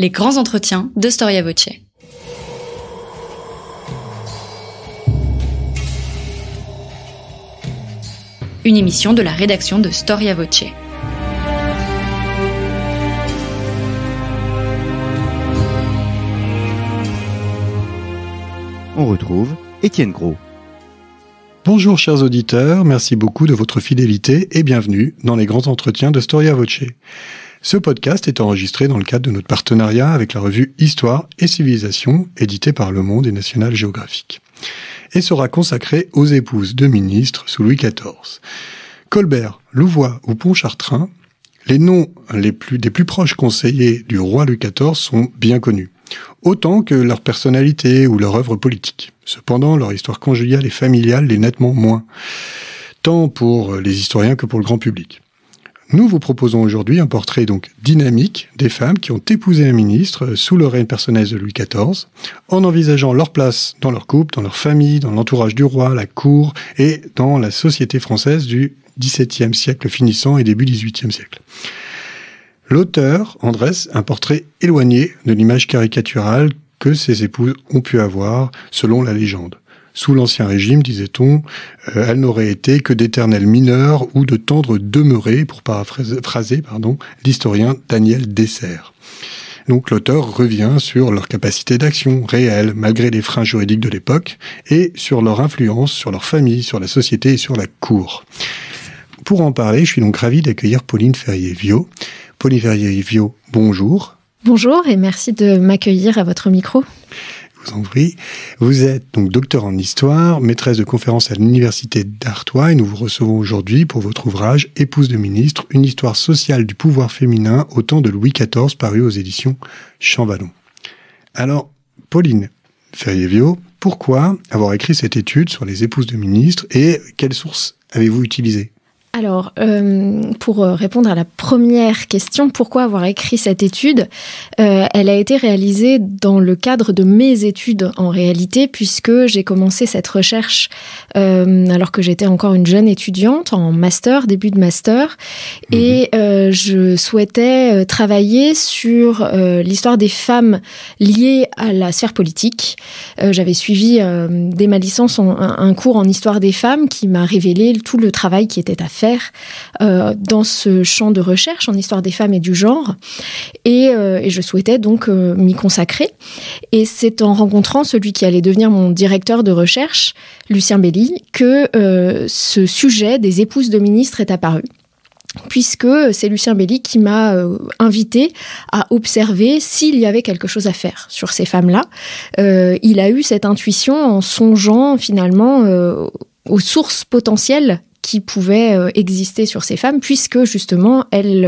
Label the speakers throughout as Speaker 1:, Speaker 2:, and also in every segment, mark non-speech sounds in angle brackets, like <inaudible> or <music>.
Speaker 1: les grands entretiens de Storia Voce. Une émission de la rédaction de Storia Voce.
Speaker 2: On retrouve Étienne Gros. Bonjour chers auditeurs, merci beaucoup de votre fidélité et bienvenue dans les grands entretiens de Storia Voce. Ce podcast est enregistré dans le cadre de notre partenariat avec la revue Histoire et Civilisation, éditée par Le Monde et National Géographique, et sera consacré aux épouses de ministres sous Louis XIV. Colbert, Louvois ou Pontchartrain, les noms des plus proches conseillers du roi Louis XIV sont bien connus, autant que leur personnalité ou leur œuvre politique. Cependant, leur histoire conjugale et familiale l'est nettement moins, tant pour les historiens que pour le grand public. Nous vous proposons aujourd'hui un portrait donc dynamique des femmes qui ont épousé un ministre euh, sous le règne personnel de Louis XIV, en envisageant leur place dans leur couple, dans leur famille, dans l'entourage du roi, la cour et dans la société française du XVIIe siècle finissant et début XVIIIe siècle. L'auteur en dresse un portrait éloigné de l'image caricaturale que ses épouses ont pu avoir selon la légende. Sous l'Ancien Régime, disait-on, euh, elles n'auraient été que d'éternels mineurs ou de tendres demeurés, pour paraphraser l'historien Daniel Dessert. Donc l'auteur revient sur leur capacité d'action réelle, malgré les freins juridiques de l'époque, et sur leur influence sur leur famille, sur la société et sur la cour. Pour en parler, je suis donc ravi d'accueillir Pauline Ferrier-Vio. Pauline Ferrier-Vio, bonjour.
Speaker 1: Bonjour et merci de m'accueillir à votre micro
Speaker 2: vous Vous êtes donc docteur en histoire, maîtresse de conférence à l'université d'Artois et nous vous recevons aujourd'hui pour votre ouvrage Épouse de ministre, une histoire sociale du pouvoir féminin au temps de Louis XIV paru aux éditions Chamballon. Alors, Pauline Ferrievio, pourquoi avoir écrit cette étude sur les épouses de ministres et quelles sources avez-vous utilisées
Speaker 1: alors, euh, pour euh, répondre à la première question, pourquoi avoir écrit cette étude euh, Elle a été réalisée dans le cadre de mes études en réalité, puisque j'ai commencé cette recherche alors que j'étais encore une jeune étudiante en master, début de master, mhm. et je souhaitais travailler sur l'histoire des femmes liées à la sphère politique. J'avais suivi dès ma licence un cours en histoire des femmes qui m'a révélé tout le travail qui était à faire faire euh, dans ce champ de recherche en histoire des femmes et du genre. Et, euh, je souhaitais donc euh, m'y consacrer. Et c'est en rencontrant celui qui allait devenir mon directeur de recherche, Lucien Belli, que ce sujet des épouses de ministres est apparu puisque c'est Lucien Belli qui m'a invité à observer s'il y avait quelque chose à faire sur ces femmes-là. il a eu cette intuition en songeant finalement aux sources potentielles qui pouvaient euh, exister sur ces femmes, puisque justement elles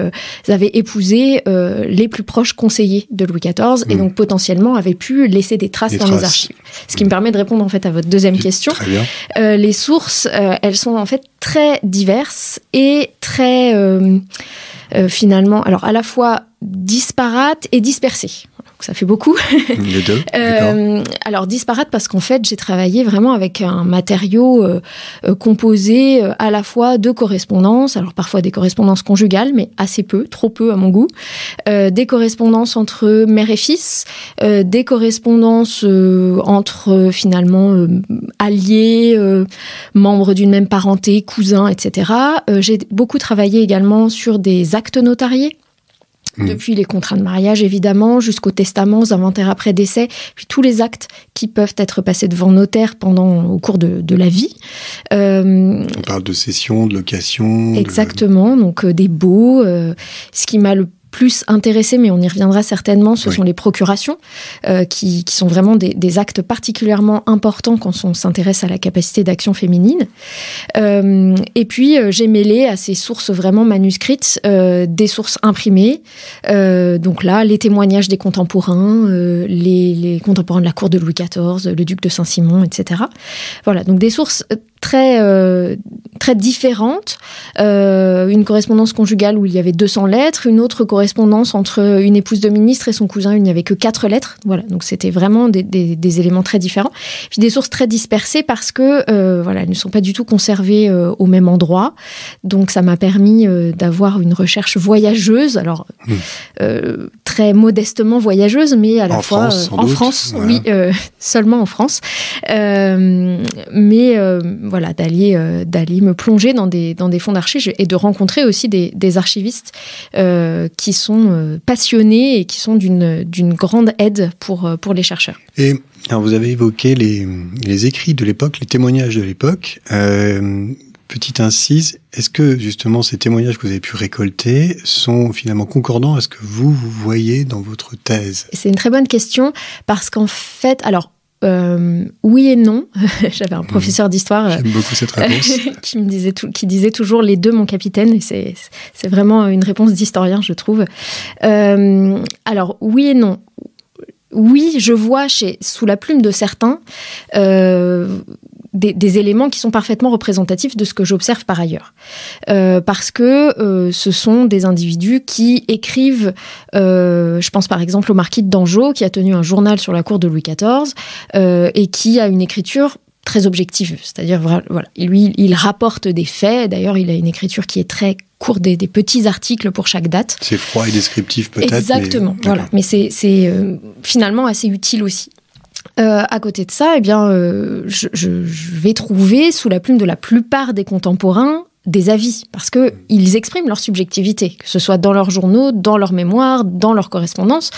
Speaker 1: euh, avaient épousé euh, les plus proches conseillers de Louis XIV et hmm. donc potentiellement avaient pu laisser des traces dans les archives. Ce qui me hmm. permet de répondre en fait à votre deuxième question. les sources, elles sont en fait très diverses et très finalement, alors à la fois disparates et dispersées ça fait beaucoup. <laughs> Euh, alors disparate parce qu'en fait j'ai travaillé vraiment avec un matériau euh, euh, composé à la fois de correspondances, alors parfois des correspondances conjugales, mais assez peu, trop peu à mon goût, des correspondances entre mère et fils, des correspondances entre finalement alliés, membres d'une même parenté, cousins, etc. j'ai beaucoup travaillé également sur des actes notariés. Mm. Depuis les contrats de mariage, évidemment, jusqu'au testament, aux inventaires après décès, puis tous les actes qui peuvent être passés devant notaire pendant, au cours de, la vie. Euh,
Speaker 2: On parle de cession, de location.
Speaker 1: Exactement, donc euh, des baux. Euh, ce qui m'a le plus intéressés, mais on y reviendra certainement, ce sont les procurations, euh, qui, sont vraiment des, actes particulièrement importants quand on s'intéresse à la capacité d'action féminine. Euh, et puis, euh, j'ai mêlé à ces sources vraiment manuscrites des sources imprimées. donc là, les témoignages des contemporains, les, contemporains de la cour de Louis XIV, le duc de Saint-Simon, etc. Voilà, donc des sources très euh, très différentes. Euh, une correspondance conjugale où il y avait 200 lettres, une autre correspondance entre une épouse de ministre et son cousin, il n'y avait que 4 lettres. Voilà, donc c'était vraiment des, des, éléments très différents. Puis des sources très dispersées parce que euh, voilà, elles ne sont pas du tout conservées au même endroit. Donc ça m'a permis d'avoir une recherche voyageuse, alors hmm. très modestement voyageuse, mais à la en fois France, en France, oui, <laughs> seulement en France, mais voilà, euh, d'aller me plonger dans des, dans des fonds d'archives et de rencontrer aussi des, des archivistes euh, qui sont euh, passionnés et qui sont d'une grande aide pour, pour les chercheurs.
Speaker 2: Et vous avez évoqué les, les écrits de l'époque, les témoignages de l'époque. petite incise, est-ce que justement ces témoignages que vous avez pu récolter sont finalement concordants à ce que vous, voyez dans votre thèse
Speaker 1: C'est une très bonne question parce qu'en fait, alors euh, oui et non. <laughs> J'avais un mhm. professeur d'histoire euh, <laughs> qui me disait qui disait toujours les deux mon capitaine. C'est vraiment une réponse d'historien, je trouve. Euh, alors oui et non. Oui, je vois chez sous la plume de certains des, éléments qui sont parfaitement représentatifs de ce que j'observe par ailleurs. Euh, parce que euh, ce sont des individus qui écrivent, euh, je pense par exemple au marquis de Danjou qui a tenu un journal sur la cour de Louis XIV, et qui a une écriture très objective, c'est-à-dire voilà, lui il rapporte des faits. D'ailleurs, il a une écriture qui est très courte, des, petits articles pour chaque date.
Speaker 2: C'est froid et descriptif peut-être. Exactement, mais... voilà.
Speaker 1: Mais c'est finalement assez utile aussi. Euh, à côté de ça, eh bien, euh, je, vais trouver sous la plume de la plupart des contemporains des avis, parce qu'ils mm. expriment leur subjectivité, que ce soit dans leurs journaux, dans leurs mémoires, dans leurs correspondances.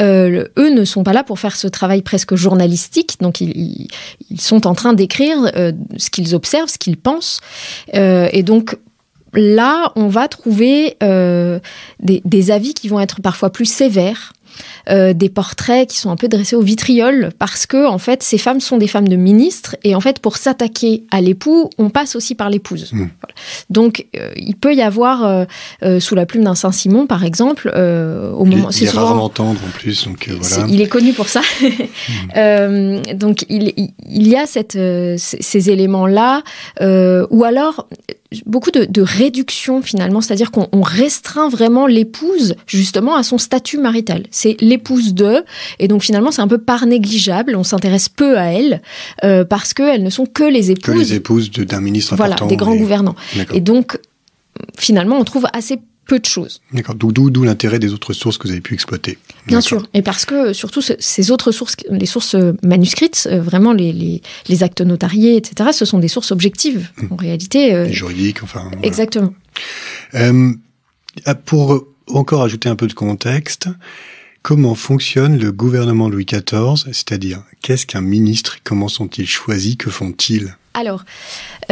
Speaker 1: Euh, eux ne sont pas là pour faire ce travail presque journalistique, donc ils, sont en train d'écrire ce qu'ils observent, ce qu'ils pensent, et donc là, on va trouver des avis qui vont être parfois plus sévères, euh, des portraits qui sont un peu dressés au vitriol parce que en fait ces femmes sont des femmes de ministres et en fait pour s'attaquer à l'époux on passe aussi par l'épouse. Mmh. Donc euh, il peut y avoir euh, sous la plume d'un Saint Simon par exemple au moment il est, rare
Speaker 2: entendre en plus donc voilà. il est
Speaker 1: connu pour ça. Mmh. <laughs> donc il, y a cette, ces éléments là ou alors beaucoup de, de réduction finalement, c'est-à-dire qu'on restreint vraiment l'épouse justement à son statut marital. C'est l'épouse de, et donc finalement c'est un peu par négligeable, on s'intéresse peu à elle euh, parce qu'elles ne sont que les épouses. Que les
Speaker 2: épouses d'un ministre important. Voilà, des grands
Speaker 1: gouvernants. Et donc finalement on trouve assez de choses.
Speaker 2: D'accord, d'où l'intérêt des autres sources que vous avez pu exploiter.
Speaker 1: Bien sûr, et parce que surtout ces autres sources, les sources euh, manuscrites, euh, vraiment les, actes notariés, etc., ce sont des sources objectives hum. en réalité. Euh, les
Speaker 2: Juridiques, enfin. Exactement. Ah, pour encore ajouter un peu de contexte, comment fonctionne le gouvernement Louis XIV, c'est-à-dire qu'est-ce qu'un ministre, comment sont-ils choisis, que font-ils
Speaker 1: alors,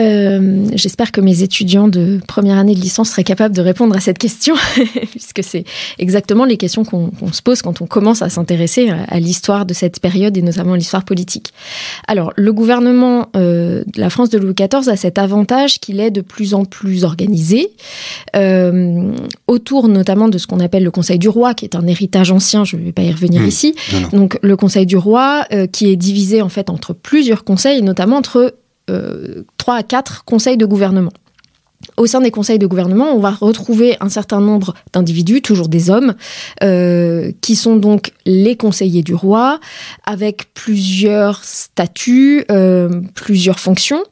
Speaker 1: euh, j'espère que mes étudiants de première année de licence seraient capables de répondre à cette question, <laughs> puisque c'est exactement les questions qu'on se pose quand on commence à s'intéresser à, l'histoire de cette période et notamment à l'histoire politique. Alors, le gouvernement euh, de la France de Louis XIV a cet avantage qu'il est de plus en plus organisé, euh, autour notamment de ce qu'on appelle le Conseil du Roi, qui est un héritage ancien, je ne vais pas y revenir mmh. ici. Donc, le Conseil du Roi, qui est divisé en fait entre plusieurs conseils, notamment entre euh, trois à quatre conseils de gouvernement. Au sein des conseils de gouvernement, on va retrouver un certain nombre d'individus, toujours des hommes, euh, qui sont donc les conseillers du roi, avec plusieurs statuts, euh, plusieurs fonctions.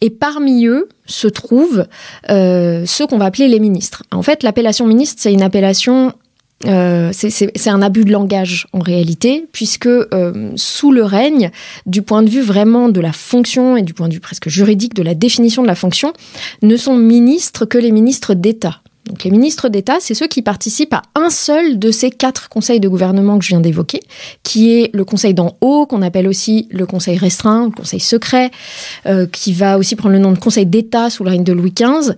Speaker 1: Et parmi eux se trouvent ceux qu'on va appeler les ministres. En fait, l'appellation ministre, c'est une appellation euh, c'est un abus de langage en réalité, puisque euh, sous le règne, du point de vue vraiment de la fonction et du point de vue presque juridique de la définition de la fonction, ne sont ministres que les ministres d'État. Donc les ministres d'État, c'est ceux qui participent à un seul de ces quatre conseils de gouvernement que je viens d'évoquer, qui est le conseil d'en haut, qu'on appelle aussi le conseil restreint, le conseil secret, euh, qui va aussi prendre le nom de conseil d'État sous le règne de Louis XV.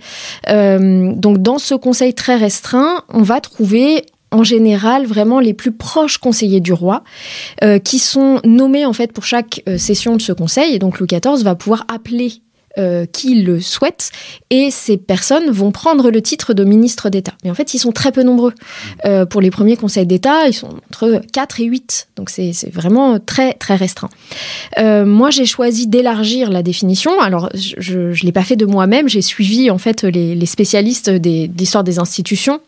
Speaker 1: donc dans ce conseil très restreint, on va trouver en général vraiment les plus proches conseillers du roi, euh, qui sont nommés en fait pour chaque euh, session de ce conseil. Et donc Louis XIV va pouvoir appeler euh, qui le souhaite et ces personnes vont prendre le titre de ministre d'État. Mais en fait, ils sont très peu nombreux. Mmh. pour les premiers conseils d'État, ils sont entre 4 et 8, donc c'est vraiment très, très restreint. moi, j'ai choisi d'élargir la définition. Alors, je ne l'ai pas fait de moi-même, j'ai suivi en fait les, spécialistes d'histoire des institutions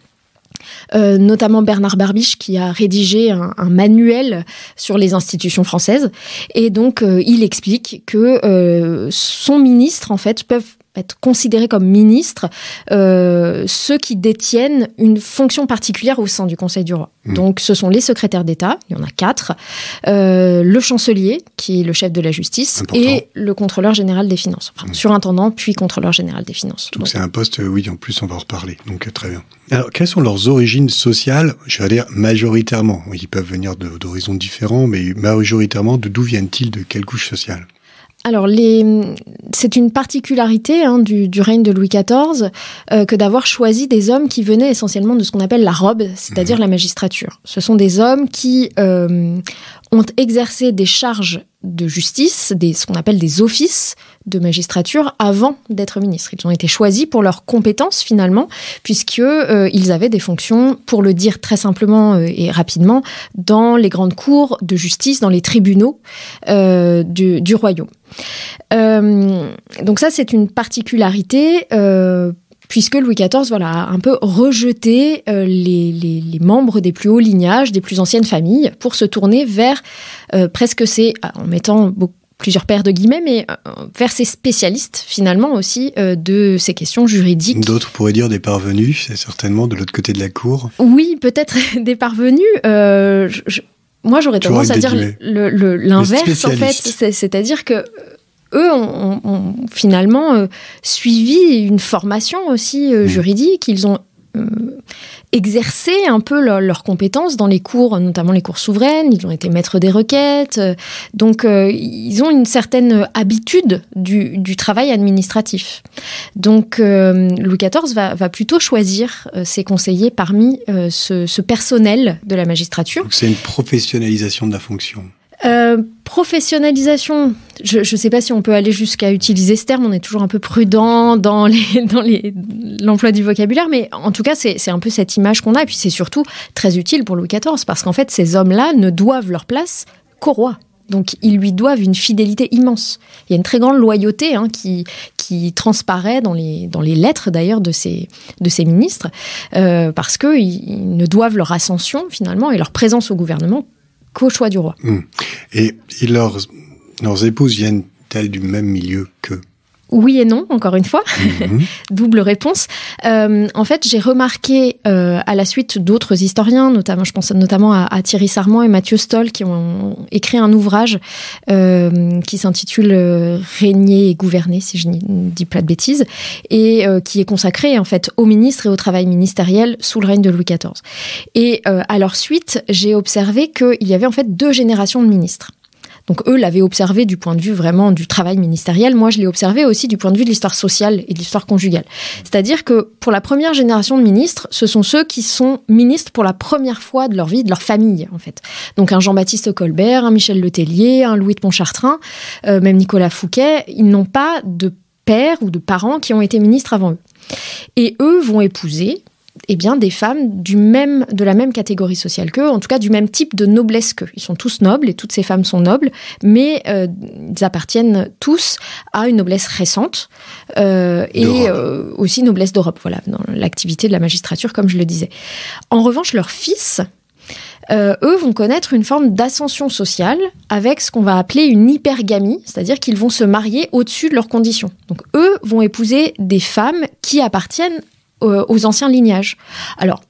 Speaker 1: euh, notamment Bernard Barbiche qui a rédigé un, manuel sur les institutions françaises. Et donc, euh, il explique que euh, son ministre, en fait, peuvent être considérés comme ministres euh, ceux qui détiennent une fonction particulière au sein du Conseil du roi. Hmm. Donc ce sont les secrétaires d'État, il y en a quatre, euh, le chancelier, qui est le chef de la justice, et le contrôleur général des finances. Enfin, hmm. surintendant, puis contrôleur général des finances. Donc c'est
Speaker 2: un poste, euh, oui, en plus on va en reparler. Donc euh, très bien. Alors quelles sont leurs origines sociales Je vais dire majoritairement. Ils peuvent venir d'horizons différents, mais majoritairement, de d'où viennent-ils De quelle couche sociale
Speaker 1: alors, c'est une particularité hein, du, règne de Louis XIV euh, que d'avoir choisi des hommes qui venaient essentiellement de ce qu'on appelle la robe, c'est-à-dire mhm. la magistrature. Ce sont des hommes qui euh, ont exercé des charges de justice, des, ce qu'on appelle des offices de magistrature, avant d'être ministres. Ils ont été choisis pour leurs compétences finalement, puisqu'ils euh, ils avaient des fonctions, pour le dire très simplement euh, et rapidement, dans les grandes cours de justice, dans les tribunaux euh, du, royaume. donc ça, c'est une particularité puisque Louis XIV voilà, a un peu rejeté euh, les, membres des plus hauts lignages, des plus anciennes familles, pour se tourner vers euh, presque ces, ah, en mettant plusieurs paires de guillemets, mais euh, vers ces spécialistes finalement aussi de ces questions juridiques.
Speaker 2: D'autres pourraient dire des parvenus, c'est certainement de l'autre côté de la cour.
Speaker 1: Oui, peut-être <laughs> des parvenus. moi, j'aurais tendance à dire l'inverse en fait, c'est-à-dire que eux ont, finalement euh, suivi une formation aussi euh, mm. juridique. Ils ont euh, exercé un peu leurs compétences dans les cours, notamment les cours souveraines. Ils ont été maîtres des requêtes. donc, ils ont une certaine habitude du, travail administratif. Donc, Louis XIV va, plutôt choisir ses conseillers parmi ce, ce personnel de la
Speaker 2: magistrature. C'est une professionnalisation de la fonction.
Speaker 1: Euh, professionnalisation, je ne sais pas si on peut aller jusqu'à utiliser ce terme, on est toujours un peu prudent dans l'emploi <laughs> dans les, du vocabulaire, mais en tout cas, c'est, un peu cette image qu'on a, et puis c'est surtout très utile pour Louis XIV, parce qu'en fait, ces hommes-là ne doivent leur place qu'au roi. Donc ils lui doivent une fidélité immense. Il y a une très grande loyauté hein, qui, qui transparaît dans les, dans les lettres d'ailleurs de ces, de ministres, euh, parce qu'ils ils ne doivent leur ascension finalement et leur présence au gouvernement qu'au choix du roi.
Speaker 2: Hmm. Et, leurs, leurs épouses viennent-elles du même milieu qu'eux
Speaker 1: oui et non, encore une fois, mhm. <laughs> double réponse. Euh, en fait, j'ai remarqué euh, à la suite d'autres historiens, notamment, je pense notamment à, Thierry Sarment et Mathieu Stoll, qui ont écrit un ouvrage euh, qui s'intitule Régner et gouverner, si je ne dis pas de bêtises, et qui est consacré en fait aux ministres et au travail ministériel sous le règne de Louis XIV. Et à leur suite, j'ai observé qu'il y avait en fait deux générations de ministres. Donc eux l'avaient observé du point de vue vraiment du travail ministériel. Moi, je l'ai observé aussi du point de vue de l'histoire sociale et de l'histoire conjugale. C'est-à-dire que pour la première génération de ministres, ce sont ceux qui sont ministres pour la première fois de leur vie, de leur famille, en fait. Donc un Jean-Baptiste Colbert, un Michel Letellier, un Louis de Pontchartrain, euh, même Nicolas Fouquet, ils n'ont pas de père ou de parents qui ont été ministres avant eux. Et eux vont épouser eh bien, des femmes du même, de la même catégorie sociale qu'eux, en tout cas du même type de noblesse qu'eux. Ils sont tous nobles et toutes ces femmes sont nobles, mais euh, ils appartiennent tous à une noblesse récente euh, et euh, aussi noblesse d'Europe, voilà, dans l'activité de la magistrature, comme je le disais. En revanche, leurs fils, eux vont connaître une forme d'ascension sociale avec ce qu'on va appeler une hypergamie, c'est-à-dire qu'ils vont se marier au-dessus de leurs conditions. Donc eux vont épouser des femmes qui appartiennent euh, aux anciens lignages. Alors,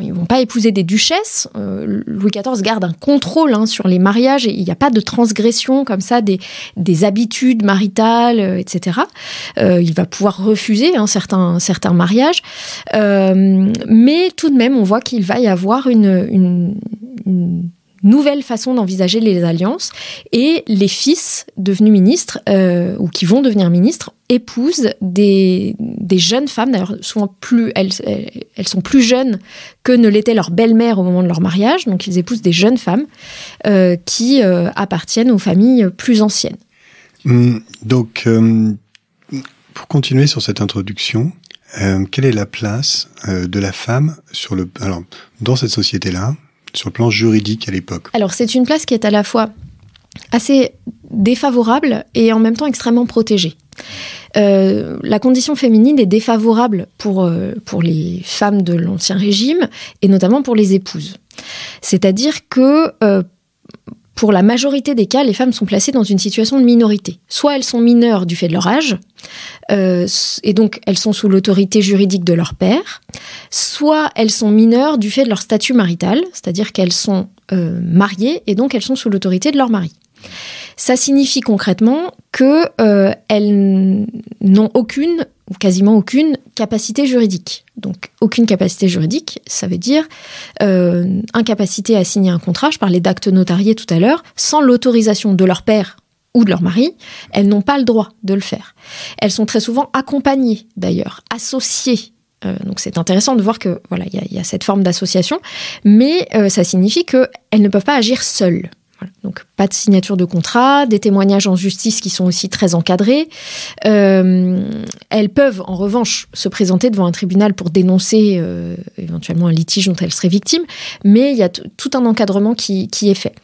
Speaker 1: ils vont pas épouser des duchesses. Euh, Louis XIV garde un contrôle hein, sur les mariages et il n'y a pas de transgression comme ça des, habitudes maritales, euh, etc. il va pouvoir refuser hein, certains, certains mariages, mais tout de même, on voit qu'il va y avoir une nouvelle façon d'envisager les alliances et les fils devenus ministres euh, ou qui vont devenir ministres épousent des, jeunes femmes d'ailleurs souvent plus elles, elles sont plus jeunes que ne l'était leur belle-mère au moment de leur mariage donc ils épousent des jeunes femmes euh, qui euh, appartiennent aux familles plus anciennes
Speaker 2: hum, donc hum, pour continuer sur cette introduction quelle est la place de la femme sur le dans cette société là sur le plan juridique à l'époque
Speaker 1: Alors c'est une place qui est à la fois assez défavorable et en même temps extrêmement protégée. Euh, la condition féminine est défavorable pour, euh, pour les femmes de l'Ancien Régime et notamment pour les épouses. C'est-à-dire que euh, pour la majorité des cas, les femmes sont placées dans une situation de minorité. Soit elles sont mineures du fait de leur âge, euh, et donc elles sont sous l'autorité juridique de leur père, soit elles sont mineures du fait de leur statut marital, c'est-à-dire qu'elles sont euh, mariées et donc elles sont sous l'autorité de leur mari. Ça signifie concrètement qu'elles euh, n'ont aucune quasiment aucune capacité juridique. Donc aucune capacité juridique, ça veut dire euh, incapacité à signer un contrat, je parlais d'actes notariés tout à l'heure, sans l'autorisation de leur père ou de leur mari, elles n'ont pas le droit de le faire. Elles sont très souvent accompagnées d'ailleurs, associées. Euh, donc c'est intéressant de voir que voilà il y, a cette forme d'association, mais euh, ça signifie qu'elles ne peuvent pas agir seules. Donc pas de signature de contrat, des témoignages en justice qui sont aussi très encadrés. Euh, elles peuvent en revanche se présenter devant un tribunal pour dénoncer euh, éventuellement un litige dont elles seraient victimes, mais il y a tout un encadrement qui, qui est fait.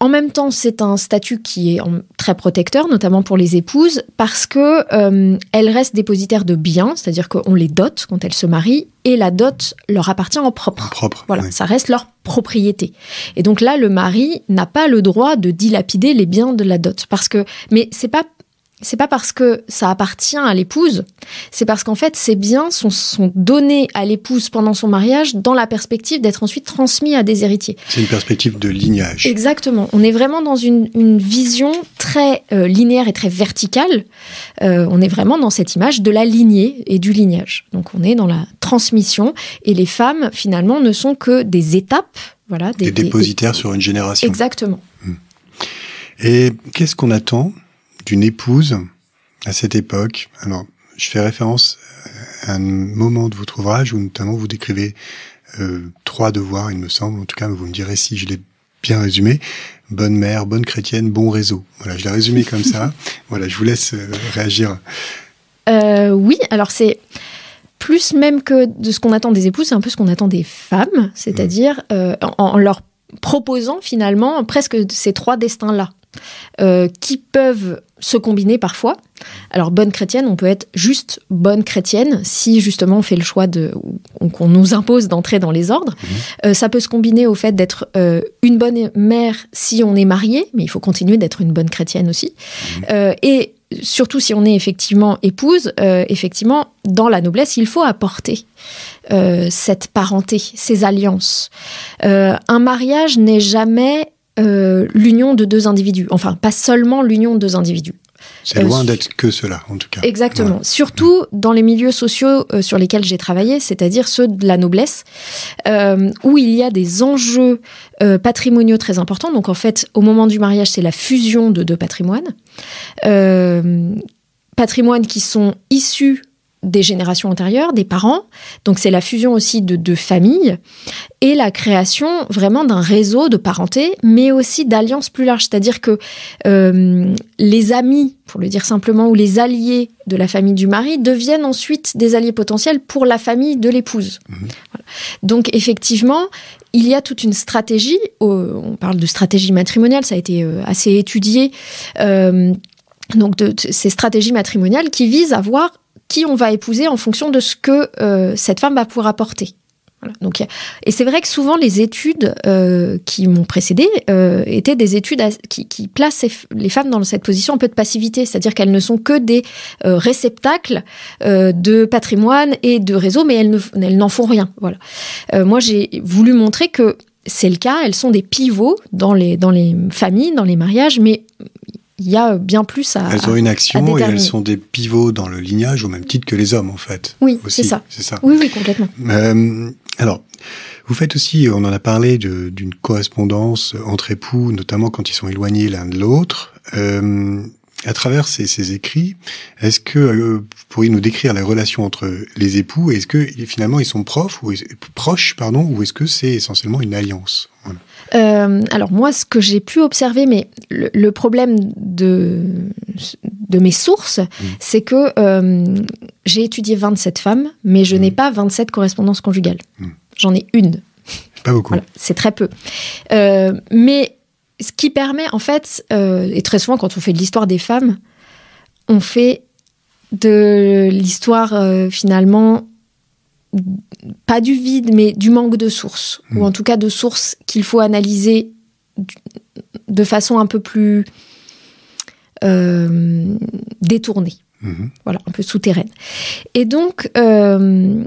Speaker 1: En même temps, c'est un statut qui est très protecteur, notamment pour les épouses, parce que euh, elles restent dépositaires de biens, c'est-à-dire qu'on les dote quand elles se marient, et la dot leur appartient en propre. propre voilà, ça reste leur propriété. Et donc là, le mari n'a pas le droit de dilapider les biens de la dot, parce que, mais c'est pas c'est pas parce que ça appartient à l'épouse, c'est parce qu'en fait ces biens sont, donnés à l'épouse pendant son mariage dans la perspective d'être ensuite transmis à des héritiers.
Speaker 2: C'est une perspective de lignage.
Speaker 1: Exactement. On est vraiment dans une, vision très euh, linéaire et très verticale. Euh, on est vraiment dans cette image de la lignée et du lignage. Donc on est dans la transmission et les femmes finalement ne sont que des étapes. Voilà,
Speaker 2: des, dépositaires sur une génération.
Speaker 1: Exactement. Hmm.
Speaker 2: Et qu'est-ce qu'on attend d'une épouse à cette époque. Alors, je fais référence à un moment de votre ouvrage où notamment vous décrivez euh, trois devoirs, il me semble, en tout cas, vous me direz si je l'ai bien résumé. Bonne mère, bonne chrétienne, bon réseau. Voilà, je l'ai résumé comme ça. <laughs> Voilà, je vous laisse euh, réagir.
Speaker 1: Euh, oui, alors c'est plus même que de ce qu'on attend des épouses, c'est un peu ce qu'on attend des femmes, c'est-à-dire mm. en, leur proposant finalement presque ces trois destins-là. qui peuvent se combiner parfois. Alors bonne chrétienne, on peut être juste bonne chrétienne si justement on fait le choix de qu'on nous impose d'entrer dans les ordres. Mhm. Euh, ça peut se combiner au fait d'être euh, une bonne mère si on est marié, mais il faut continuer d'être une bonne chrétienne aussi. Mhm. Euh, et surtout si on est effectivement épouse, effectivement dans la noblesse, il faut apporter cette parenté, ces alliances. un mariage n'est jamais euh, l'union de deux individus. Enfin, pas seulement l'union de deux individus. C'est loin euh, d'être
Speaker 2: que cela, en tout cas.
Speaker 1: Exactement. Surtout mm. dans les milieux sociaux euh, sur lesquels j'ai travaillé, c'est-à-dire ceux de la noblesse, où il y a des enjeux patrimoniaux très importants. Donc en fait, au moment du mariage, c'est la fusion de deux patrimoines. patrimoines qui sont issus des générations antérieures, des parents. Donc c'est la fusion aussi de deux familles et la création vraiment d'un réseau de parenté, mais aussi d'alliances plus larges. C'est-à-dire que euh, les amis, pour le dire simplement, ou les alliés de la famille du mari deviennent ensuite des alliés potentiels pour la famille de l'épouse. Mmh. Donc effectivement, il y a toute une stratégie, on parle de stratégie matrimoniale, ça a été euh, assez étudié. Euh, donc de, ces stratégies matrimoniales qui visent à voir qui on va épouser en fonction de ce que euh, cette femme va pouvoir apporter. Voilà. Donc, et c'est vrai que souvent les études euh, qui m'ont précédé euh, étaient des études qui, qui, placent les femmes dans cette position un peu de passivité, c'est-à-dire qu'elles ne sont que des réceptacles de patrimoine et de réseau, mais elles, n'en font rien. Voilà. moi, j'ai voulu montrer que c'est le cas, elles sont des pivots dans les, dans les familles, dans les mariages, mais il y a bien plus à. Elles ont une action et elles sont
Speaker 2: des pivots dans le lignage au même titre que les hommes en fait.
Speaker 1: Oui, c'est ça.
Speaker 2: C'est ça. Oui, oui, complètement. Euh, alors, vous faites aussi, on en a parlé, d'une correspondance entre époux, notamment quand ils sont éloignés l'un de l'autre. Euh, à travers ces, ces écrits, est-ce que euh, vous pourriez nous décrire la relation entre les époux Est-ce que finalement ils sont profs ou proches, pardon, ou est-ce que c'est essentiellement une alliance voilà.
Speaker 1: Euh, alors moi, ce que j'ai pu observer, mais le, problème de, mes sources, mmh. c'est que euh, j'ai étudié 27 femmes, mais je mmh. n'ai pas 27 correspondances conjugales. Mmh. J'en ai une. Pas beaucoup. c'est très peu. Euh, mais ce qui permet, en fait, et très souvent quand on fait de l'histoire des femmes, on fait de l'histoire finalement pas du vide, mais du manque de sources, hmm. ou en tout cas de sources qu'il faut analyser de façon un peu plus euh, détournée, hmm. voilà, un peu souterraine. Et donc, euh,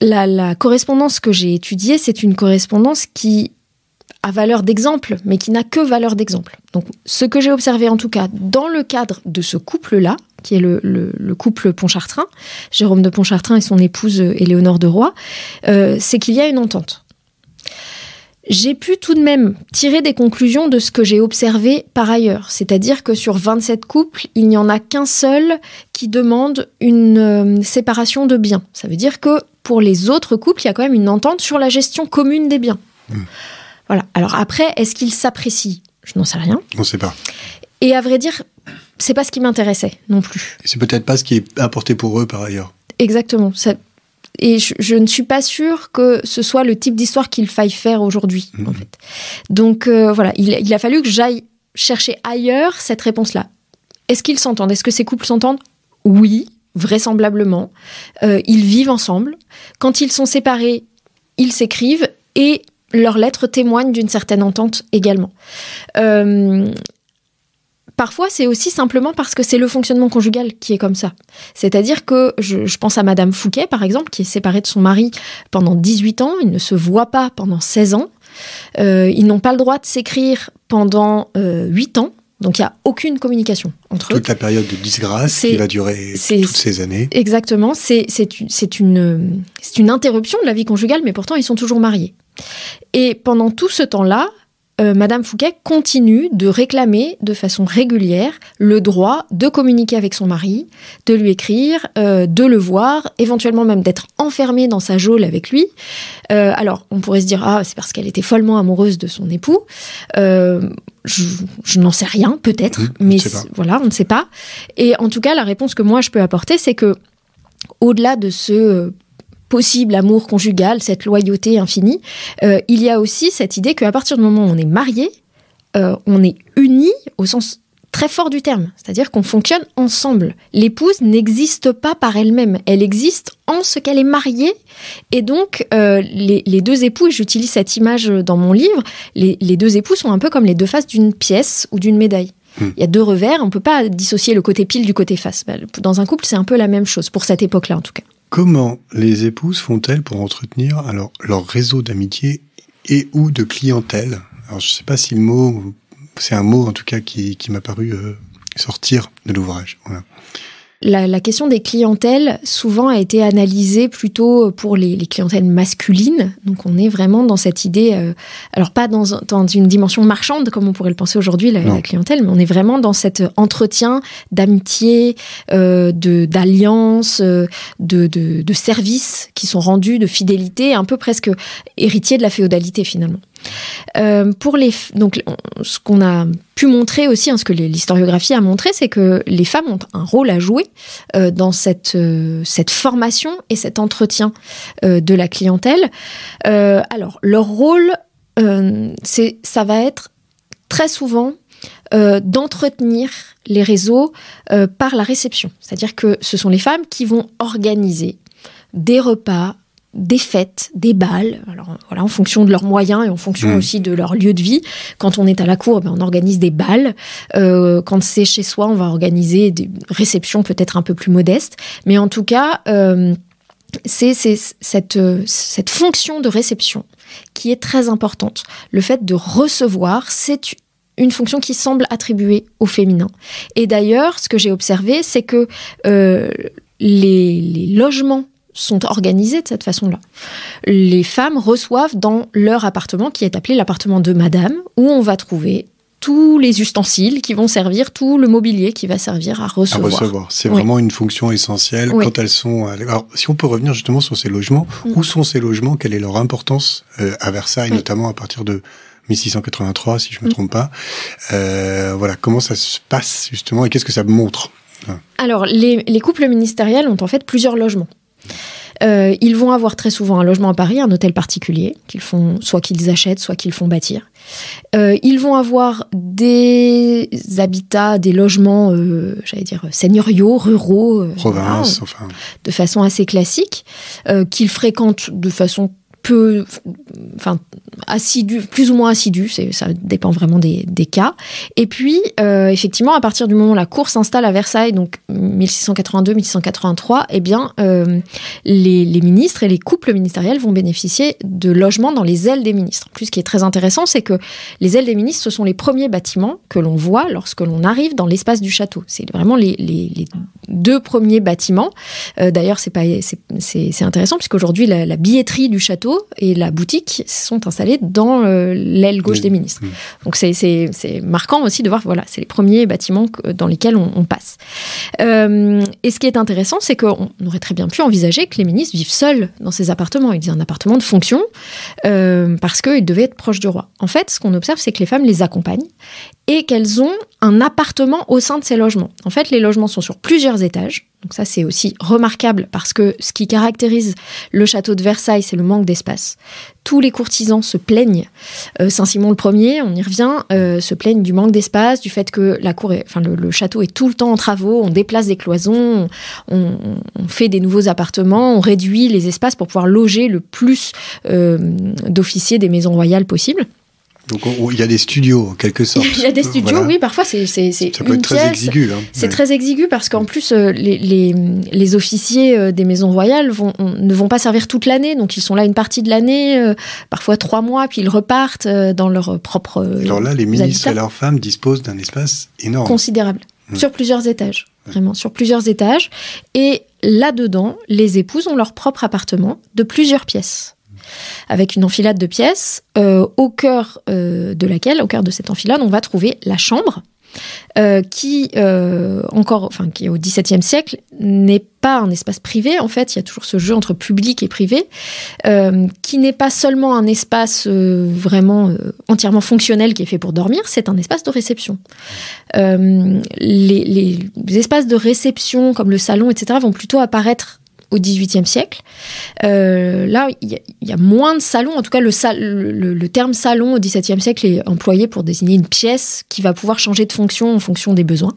Speaker 1: la correspondance que j'ai étudiée, c'est une correspondance qui à valeur d'exemple, mais qui n'a que valeur d'exemple. Donc, ce que j'ai observé en tout cas dans le cadre de ce couple-là, qui est le, couple Pontchartrain, Jérôme de Pontchartrain et son épouse euh, Éléonore de Roy, euh, c'est qu'il y a une entente. J'ai pu tout de même tirer des conclusions de ce que j'ai observé par ailleurs, c'est-à-dire que sur 27 couples, il n'y en a qu'un seul qui demande une euh, séparation de biens. Ça veut dire que pour les autres couples, il y a quand même une entente sur la gestion commune des biens. Mmh. Voilà. Alors après, est-ce qu'ils s'apprécient
Speaker 2: Je n'en sais rien. On ne sait pas.
Speaker 1: Et à vrai dire, c'est pas ce qui m'intéressait non plus.
Speaker 2: C'est peut-être pas ce qui est apporté pour eux par ailleurs.
Speaker 1: Exactement. Et je, ne suis pas sûre que ce soit le type d'histoire qu'il faille faire aujourd'hui, en mhm. fait. Donc euh, voilà, il, a fallu que j'aille chercher ailleurs cette réponse-là. Est-ce qu'ils s'entendent Est-ce que ces couples s'entendent Oui, vraisemblablement. Euh, ils vivent ensemble. Quand ils sont séparés, ils s'écrivent et leurs lettres témoignent d'une certaine entente également. Euh, parfois, c'est aussi simplement parce que c'est le fonctionnement conjugal qui est comme ça. C'est-à-dire que je, pense à Madame Fouquet, par exemple, qui est séparée de son mari pendant 18 ans, ils ne se voient pas pendant 16 ans, euh, ils n'ont pas le droit de s'écrire pendant 8 euh, ans, donc il n'y a aucune communication
Speaker 2: entre eux. Toute la période de disgrâce qui va durer toutes ces années.
Speaker 1: Exactement, c'est une, une interruption de la vie conjugale, mais pourtant ils sont toujours mariés. Et pendant tout ce temps-là, euh, Madame Fouquet continue de réclamer de façon régulière le droit de communiquer avec son mari, de lui écrire, euh, de le voir, éventuellement même d'être enfermée dans sa geôle avec lui. Euh, alors, on pourrait se dire, ah, c'est parce qu'elle était follement amoureuse de son époux. je, n'en sais rien, peut-être, mais voilà, on ne sait pas. Et en tout cas, la réponse que moi je peux apporter, c'est que au-delà de ce possible amour conjugal, cette loyauté infinie, euh, il y a aussi cette idée qu'à partir du moment où on est marié, euh, on est uni au sens très fort du terme, c'est-à-dire qu'on fonctionne ensemble. L'épouse n'existe pas par elle-même, elle existe en ce qu'elle est mariée, et donc euh, les, deux époux, et j'utilise cette image dans mon livre, les, les deux époux sont un peu comme les deux faces d'une pièce ou d'une médaille. Hmm. Il y a deux revers, on ne peut pas dissocier le côté pile du côté face. Bah, dans un couple, c'est un peu la même chose, pour cette époque-là en tout cas.
Speaker 2: Comment les épouses font-elles pour entretenir alors, leur réseau d'amitié et ou de clientèle Alors je ne sais pas si le mot, c'est un mot en tout cas qui, m'a paru euh, sortir de l'ouvrage.
Speaker 1: La, question des clientèles souvent a été analysée plutôt pour les, les clientèles masculines. Donc on est vraiment dans cette idée, euh, alors pas dans, dans, une dimension marchande comme on pourrait le penser aujourd'hui la, clientèle, mais on est vraiment dans cet euh, entretien d'amitié, euh, d'alliance, euh, de, de, de services qui sont rendus, de fidélité, un peu presque héritier de la féodalité finalement. Euh, pour les, donc, ce qu'on a pu montrer aussi, hein, ce que l'historiographie a montré, c'est que les femmes ont un rôle à jouer euh, dans cette, euh, cette formation et cet entretien de la clientèle. alors, leur rôle, c'est, ça va être très souvent d'entretenir les réseaux par la réception. C'est-à-dire que ce sont les femmes qui vont organiser des repas des fêtes, des balles, alors voilà, en fonction de leurs moyens et en fonction mmh. aussi de leur lieu de vie. Quand on est à la cour, ben, on organise des balles. Euh, quand c'est chez soi, on va organiser des réceptions peut-être un peu plus modestes. Mais en tout cas, euh, c'est euh, cette, fonction de réception qui est très importante. Le fait de recevoir, c'est une fonction qui semble attribuée au féminin. Et d'ailleurs, ce que j'ai observé, c'est que euh, les logements sont organisées de cette façon-là. Les femmes reçoivent dans leur appartement, qui est appelé l'appartement de madame, où on va trouver tous les ustensiles qui vont servir, tout le mobilier qui va servir à recevoir. C'est vraiment
Speaker 2: une fonction essentielle quand elles sont. Alors, si on peut revenir justement sur ces logements, mm. où sont ces logements Quelle est leur importance euh, à Versailles, notamment à partir de 1683, si je ne me mm. trompe pas euh, Voilà, comment ça se passe justement et qu'est-ce que ça montre alors,
Speaker 1: les couples ministériels ont en fait plusieurs logements. Euh, ils vont avoir très souvent un logement à Paris, un hôtel particulier, qu'ils font, soit qu'ils achètent, soit qu'ils font bâtir. Euh, ils vont avoir des habitats, des logements, euh, j'allais dire, seigneuriaux, ruraux, de façon assez classique, qu'ils fréquentent de façon peu, enfin, assidu, plus ou moins assidu, ça dépend vraiment des, des cas. Et puis, euh, effectivement, à partir du moment où la cour s'installe à Versailles, donc 1682-1683, eh bien, euh, les, les, ministres et les couples ministériels vont bénéficier de logements dans les ailes des ministres. En plus, ce qui est très intéressant, c'est que les ailes des ministres, ce sont les premiers bâtiments que l'on voit lorsque l'on arrive dans l'espace du château. C'est vraiment les, les, deux premiers bâtiments. Euh, d'ailleurs, c'est intéressant, puisqu'aujourd'hui, la, la billetterie du château et la boutique sont installés dans euh, l'aile gauche des ministres. Mm. Donc c'est marquant aussi de voir, voilà, c'est les premiers bâtiments dans lesquels on, passe. Euh, et ce qui est intéressant, c'est qu'on aurait très bien pu envisager que les ministres vivent seuls dans ces appartements. Ils disent un appartement de fonction euh, parce qu'ils devaient être proches du roi. En fait, ce qu'on observe, c'est que les femmes les accompagnent et qu'elles ont un appartement au sein de ces logements. En fait, les logements sont sur plusieurs étages donc ça, c'est aussi remarquable parce que ce qui caractérise le château de Versailles, c'est le manque d'espace. Tous les courtisans se plaignent. Euh, Saint-Simon le Premier, on y revient, euh, se plaignent du manque d'espace, du fait que la cour, enfin le, château est tout le temps en travaux. On déplace des cloisons, on, fait des nouveaux appartements, on réduit les espaces pour pouvoir loger le plus euh, d'officiers des maisons royales possibles.
Speaker 2: Donc il y a des studios en quelque sorte. il y a des studios, oui,
Speaker 1: parfois c'est Ça peut être très exigu. Hein. C'est très exigu parce qu'en plus euh, les, officiers euh, des maisons royales ne vont pas servir toute l'année, donc ils sont là une partie de l'année, euh, parfois trois mois, puis ils repartent dans leur
Speaker 2: propre. Alors là, les ministres et leurs femmes disposent d'un espace énorme,
Speaker 1: considérable, mmh. sur plusieurs étages, mmh. vraiment sur plusieurs étages, et là dedans, les épouses ont leur propre appartement de plusieurs pièces avec une enfilade de pièces, euh, au cœur euh, de laquelle, au cœur de cette enfilade, on va trouver la chambre, euh, qui encore, enfin qui au XVIIe siècle n'est pas un espace privé. En fait, il y a toujours ce jeu entre public et privé, qui n'est pas seulement un espace vraiment entièrement fonctionnel qui est fait pour dormir. C'est un espace de réception. Les, les, espaces de réception comme le salon, etc., vont plutôt apparaître au XVIIIe siècle. Euh, là, il y, a moins de salons. En tout cas, le, terme salon au XVIIe siècle est employé pour désigner une pièce qui va pouvoir changer de fonction en fonction des besoins.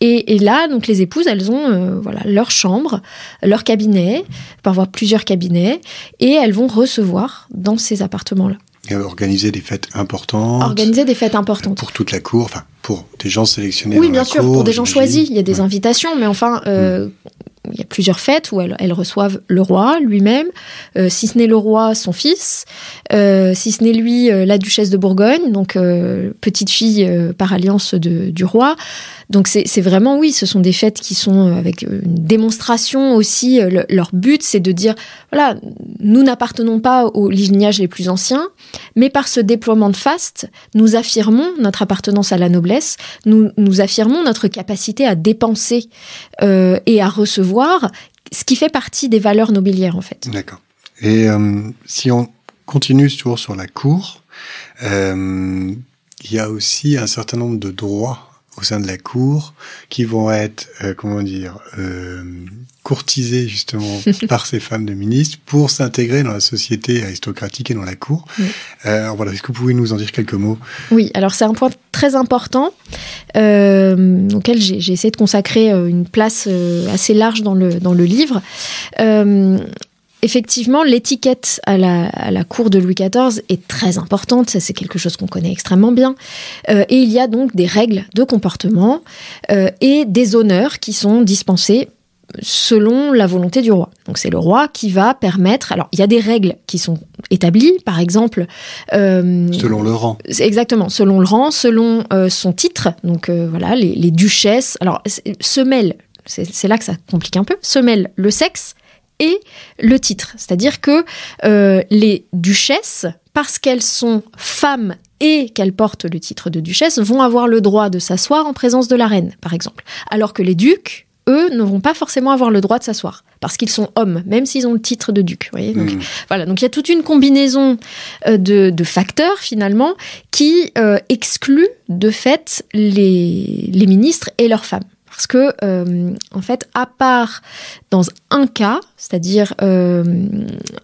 Speaker 1: Et, là, donc les épouses, elles ont euh, voilà leur chambre, leur cabinet, parfois plusieurs cabinets, et elles vont recevoir dans ces appartements-là.
Speaker 2: organiser des fêtes importantes. Organiser
Speaker 1: des fêtes importantes. Pour
Speaker 2: toute la cour, enfin pour des gens sélectionnés. Oui, bien sûr, pour des gens choisis.
Speaker 1: Il y a des invitations, mais enfin, euh, hmm. il y a plusieurs fêtes où elles, reçoivent le roi lui-même, euh, si ce n'est le roi, son fils, euh, si ce n'est lui, la duchesse de Bourgogne, donc petite fille par alliance du roi. Donc c'est vraiment, oui, ce sont des fêtes qui sont avec une démonstration aussi. leur but, c'est de dire, voilà, nous n'appartenons pas aux lignages les plus anciens, mais par ce déploiement de faste, nous affirmons notre appartenance à la noblesse nous, nous affirmons notre capacité à dépenser euh, et à recevoir, ce qui fait partie des valeurs nobilières en fait.
Speaker 2: D'accord. Et euh, si on continue toujours sur la cour, euh, il y a aussi un certain nombre de droits au sein de la cour, qui vont être, euh, comment dire, euh, courtisées justement <laughs> par ces femmes de ministres pour s'intégrer dans la société aristocratique et dans la cour. Euh, voilà, est-ce que vous pouvez nous en dire quelques mots
Speaker 1: Oui, alors c'est un point très important euh, auquel j'ai, j'ai essayé de consacrer une place assez large dans le, dans le livre effectivement, l'étiquette à la, cour de Louis XIV est très importante, c'est quelque chose qu'on connaît extrêmement bien. Euh, et il y a donc des règles de comportement euh, et des honneurs qui sont dispensés selon la volonté du roi. Donc c'est le roi qui va permettre. Alors il y a des règles qui sont établies, par exemple. Euh, selon le rang. Exactement, selon le rang, selon son titre. Donc voilà, les, les, duchesses. Alors se mêlent. C'est là que ça complique un peu. Se mêlent le sexe, et le titre. C'est-à-dire que euh, les duchesses, parce qu'elles sont femmes et qu'elles portent le titre de duchesse, vont avoir le droit de s'asseoir en présence de la reine, par exemple. Alors que les ducs, eux, ne vont pas forcément avoir le droit de s'asseoir, parce qu'ils sont hommes, même s'ils ont le titre de duc. Voyez donc, hmm. Voilà, donc il y a toute une combinaison euh, de, facteurs, finalement, qui euh, exclut de fait les ministres et leurs femmes. Parce que, euh, en fait, à part dans un cas, c'est-à-dire euh,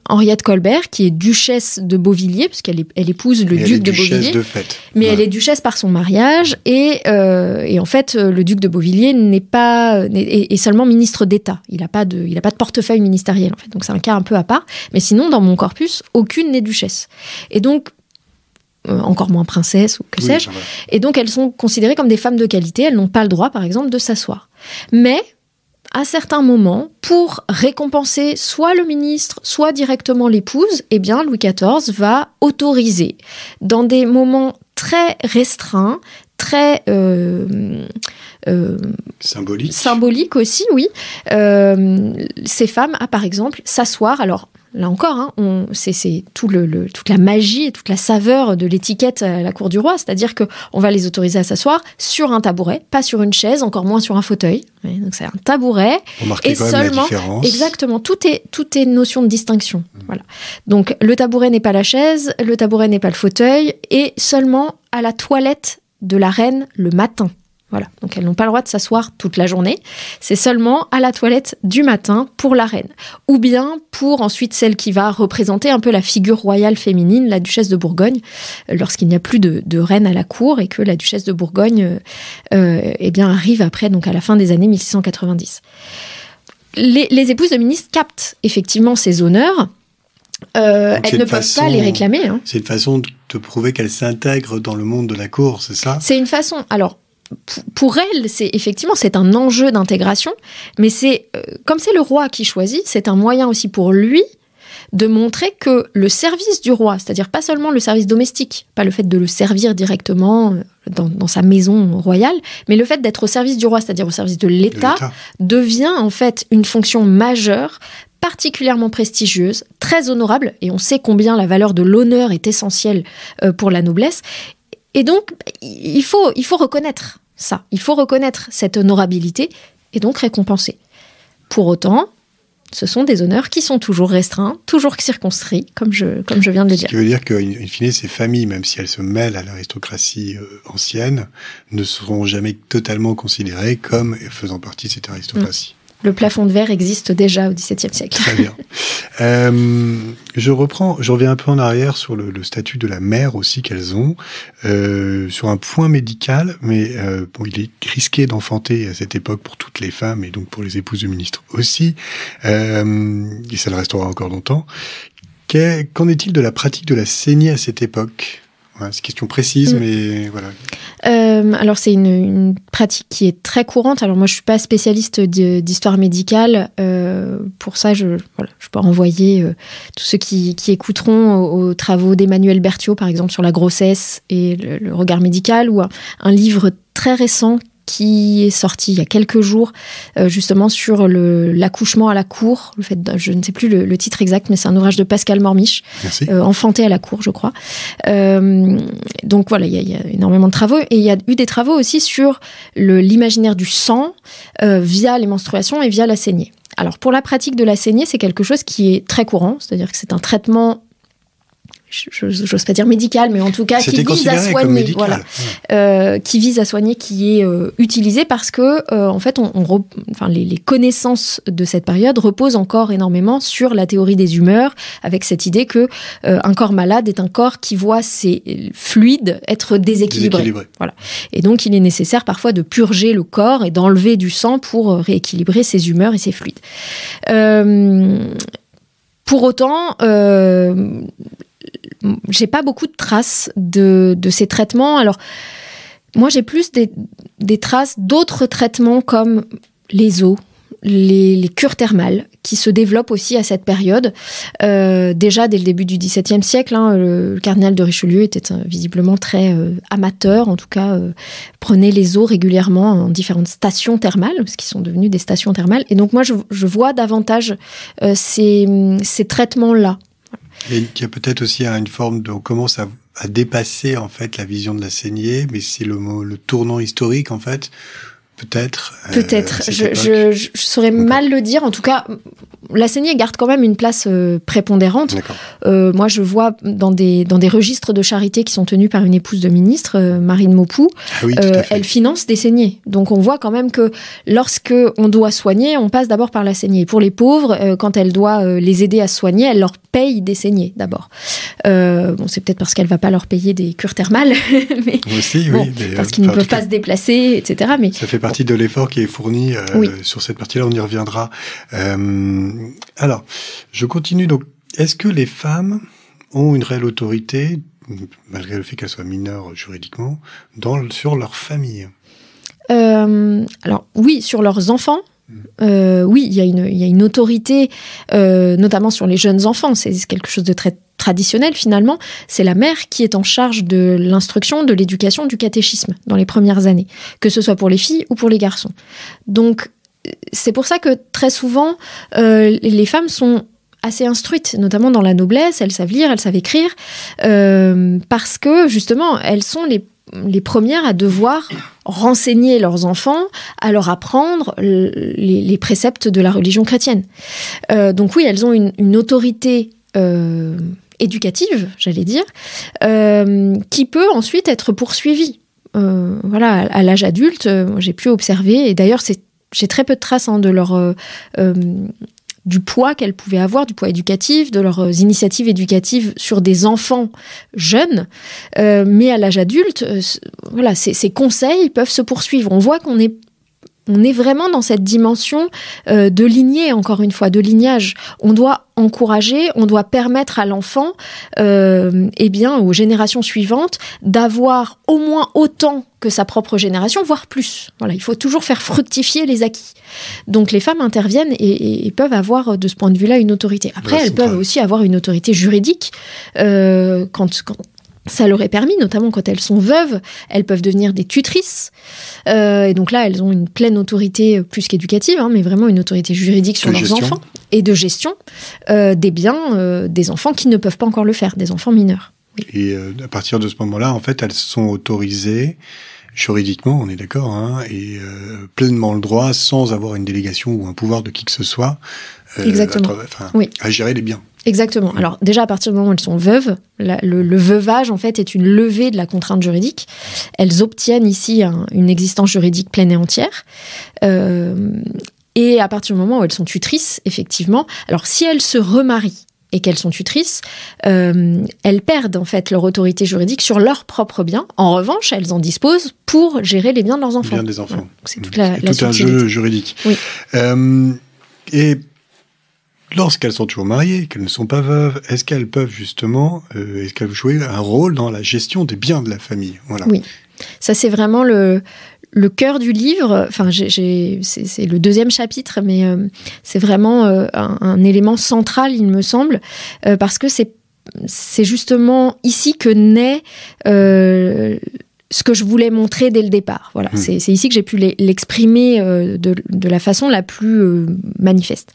Speaker 1: Henriette Colbert, qui est duchesse de Beauvilliers, puisqu'elle épouse le duc de Beauvilliers, mais elle est duchesse par son mariage, et, euh, en fait, le duc de Beauvilliers n'est pas est, seulement ministre d'État. Il n'a pas de pas de portefeuille ministériel en fait, donc c'est un cas un peu à part. Mais sinon, dans mon corpus, aucune n'est duchesse. Et donc euh, encore moins princesse, ou que sais-je. Et donc elles sont considérées comme des femmes de qualité, elles n'ont pas le droit par exemple de s'asseoir. Mais à certains moments, pour récompenser soit le ministre, soit directement l'épouse, eh bien Louis XIV va autoriser dans des moments très restreints, très euh, euh
Speaker 2: symbolique.
Speaker 1: aussi, oui. Euh, ces femmes à, ah, par exemple, s'asseoir. Alors, là encore, hein, on, c'est, c'est tout le, toute la magie et toute la saveur de l'étiquette à la cour du roi, c'est-à-dire qu'on va les autoriser à s'asseoir sur un tabouret, pas sur une chaise, encore moins sur un fauteuil. donc c'est un tabouret et seulement exactement tout est tout est notion de distinction. Mm. Voilà. Donc le tabouret n'est pas la chaise, le tabouret n'est pas le fauteuil et seulement à la toilette de la reine le matin. Voilà. Donc elles n'ont pas le droit de s'asseoir toute la journée. C'est seulement à la toilette du matin pour la reine. Ou bien pour ensuite celle qui va représenter un peu la figure royale féminine, la duchesse de Bourgogne, euh, lorsqu'il n'y a plus de, reine à la cour et que la duchesse de Bourgogne euh, euh, eh bien arrive après, donc à la fin des années 1690. Les, épouses de ministres captent effectivement ces honneurs. elles ne peuvent pas les réclamer. Hein.
Speaker 2: C'est une façon de prouver qu'elles s'intègrent dans le monde de la cour, c'est ça
Speaker 1: C'est une façon. Alors, pour elle, c'est effectivement c'est un enjeu d'intégration, mais c'est euh, comme c'est le roi qui choisit, c'est un moyen aussi pour lui de montrer que le service du roi, c'est-à-dire pas seulement le service domestique, pas le fait de le servir directement euh, dans, sa maison royale, mais le fait d'être au service du roi, c'est-à-dire au service de l'État, devient en fait une fonction majeure particulièrement prestigieuse, très honorable, et on sait combien la valeur de l'honneur est essentielle euh, pour la noblesse. Et donc, il faut, il faut reconnaître ça. Il faut reconnaître cette honorabilité et donc récompenser. Pour autant, ce sont des honneurs qui sont toujours restreints, toujours circonscrits, comme je, comme je viens de le
Speaker 2: dire. Ce qui veut dire qu'in fine, ces familles, même si elles se mêlent à l'aristocratie euh, ancienne, ne seront jamais totalement considérées comme faisant partie de cette aristocratie.
Speaker 1: Mm. Le plafond de verre existe déjà au XVIIe siècle. Très bien.
Speaker 2: Euh, je reprends, je reviens un peu en arrière sur le, statut de la mère aussi qu'elles ont, euh, sur un point médical, mais euh, bon, il est risqué d'enfanter à cette époque pour toutes les femmes et donc pour les épouses du ministre aussi, et ça le restera encore longtemps. Qu'en est-il de la pratique de la saignée à cette époque c'est une question précise, mm. mais voilà.
Speaker 1: Euh, alors, c'est une, pratique qui est très courante. Alors, moi, je ne suis pas spécialiste d'histoire médicale. Euh, pour ça, je, je peux renvoyer euh, tous ceux qui, écouteront aux, travaux d'Emmanuel Berthiaud, par exemple, sur la grossesse et le, regard médical, ou un livre très récent qui est sorti il y a quelques jours, euh, justement sur l'accouchement à la cour. Le fait je ne sais plus le, titre exact, mais c'est un ouvrage de Pascal Mormiche, euh, Enfanté à la cour, je crois. Euh, donc voilà, il y, y, a énormément de travaux. Et il y a eu des travaux aussi sur l'imaginaire du sang via les menstruations et via la saignée. Alors pour la pratique de la saignée, c'est quelque chose qui est très courant, c'est-à-dire que c'est un traitement je j'ose pas dire médical, mais en tout cas qui vise à soigner, voilà, euh, qui vise à soigner, qui est euh, utilisé parce que euh, en fait, on, les, connaissances de cette période reposent encore énormément sur la théorie des humeurs, avec cette idée que un corps malade est un corps qui voit ses fluides être déséquilibrés, déséquilibré. voilà. Et donc, il est nécessaire parfois de purger le corps et d'enlever du sang pour rééquilibrer ses humeurs et ses fluides. pour autant, j'ai pas beaucoup de traces de, ces traitements. Alors, moi, j'ai plus des, traces d'autres traitements comme les eaux, les, cures thermales qui se développent aussi à cette période. Euh, déjà dès le début du XVIIe siècle, hein, le, cardinal de Richelieu était euh, visiblement très euh, amateur, en tout cas prenait les eaux régulièrement en différentes stations thermales, ce qui sont devenues des stations thermales. Et donc moi, je, vois davantage ces traitements-là
Speaker 2: il y a peut-être aussi une forme de, on commence à, dépasser en fait la vision de la saignée, mais c'est le le tournant historique en fait peut-être. Euh, peut-être. je,
Speaker 1: saurais mal le dire. En tout cas, la saignée garde quand même une place euh, prépondérante. Euh, moi, je vois dans des, dans des registres de charité qui sont tenus par une épouse de ministre, Marine Mopou, ah elle finance des saignées. Donc, on voit quand même que lorsque on doit soigner, on passe d'abord par la saignée. Pour les pauvres, quand elle doit les aider à soigner, elle leur paye des saignées d'abord. bon, c'est peut-être parce qu'elle ne va pas leur payer des cures thermales, <laughs> mais,
Speaker 2: Aussi, oui, parce qu'ils ne peuvent
Speaker 1: pas se déplacer, etc. Mais ça
Speaker 2: fait partie de l'effort qui est fourni euh, sur cette partie-là. On y reviendra. Euh, alors, je continue. Donc, est-ce que les femmes ont une réelle autorité, malgré le fait qu'elles soient mineures juridiquement, dans, sur leur famille
Speaker 1: euh, alors oui, sur leurs enfants, euh, oui, il y, a une autorité, euh, notamment sur les jeunes enfants. C'est quelque chose de très traditionnel finalement. C'est la mère qui est en charge de l'instruction, de l'éducation, du catéchisme dans les premières années, que ce soit pour les filles ou pour les garçons. Donc c'est pour ça que très souvent euh, les femmes sont assez instruites, notamment dans la noblesse. Elles savent lire, elles savent écrire, parce que justement elles sont les premières à devoir renseigner leurs enfants à leur apprendre les, préceptes de la religion chrétienne. Euh, donc oui, elles ont une, autorité euh, éducative, j'allais dire, euh, qui peut ensuite être poursuivie. voilà, à, l'âge adulte, j'ai pu observer, et d'ailleurs c'est j'ai très peu de traces hein, de leur du poids qu'elles pouvaient avoir, du poids éducatif, de leurs euh, initiatives éducatives sur des enfants jeunes. Euh, mais à l'âge adulte, euh, voilà, ces, conseils peuvent se poursuivre. On voit qu'on est on est vraiment dans cette dimension euh, de lignée, encore une fois, de lignage. On doit encourager, on doit permettre à l'enfant, euh, eh bien, aux générations suivantes, d'avoir au moins autant que sa propre génération, voire plus. Voilà, il faut toujours faire fructifier les acquis. Donc les femmes interviennent et, peuvent avoir, de ce point de vue-là, une autorité. Après, elles peuvent aussi avoir une autorité juridique euh, quand, quand, ça leur est permis, notamment quand elles sont veuves, elles peuvent devenir des tutrices. Euh, et donc là, elles ont une pleine autorité euh, plus qu'éducative, hein, mais vraiment une autorité juridique sur leurs enfants et de gestion euh, des biens des enfants qui ne peuvent pas encore le faire, des enfants mineurs.
Speaker 2: Et à partir de ce moment-là, en fait, elles sont autorisées juridiquement, on est d'accord, hein, et pleinement le droit, sans avoir une délégation ou un pouvoir de qui que ce soit, à gérer les biens.
Speaker 1: Exactement. Alors déjà, à partir du moment où elles sont veuves, le, veuvage, en fait, est une levée de la contrainte juridique. Elles obtiennent ici une existence juridique pleine et entière. Euh, et à partir du moment où elles sont tutrices, effectivement, alors si elles se remarient et qu'elles sont tutrices, euh, elles perdent en fait leur autorité juridique sur leurs propres biens. En revanche, elles en disposent pour gérer les biens de leurs enfants. Les biens des
Speaker 2: enfants. C'est toute la, la tout un jeu juridique. Oui. Euh, et lorsqu'elles sont toujours mariées, qu'elles ne sont pas veuves, est-ce qu'elles peuvent justement, euh, est-ce qu'elles jouer un rôle dans la gestion des biens de la famille Voilà.
Speaker 1: Oui, ça c'est vraiment le, le cœur du livre, enfin c'est le deuxième chapitre, mais euh, c'est vraiment euh, un, élément central, il me semble, parce que c'est justement ici que naît ce que je voulais montrer dès le départ. Voilà, mmh. c'est ici que j'ai pu l'exprimer euh, de, la façon la plus euh, manifeste.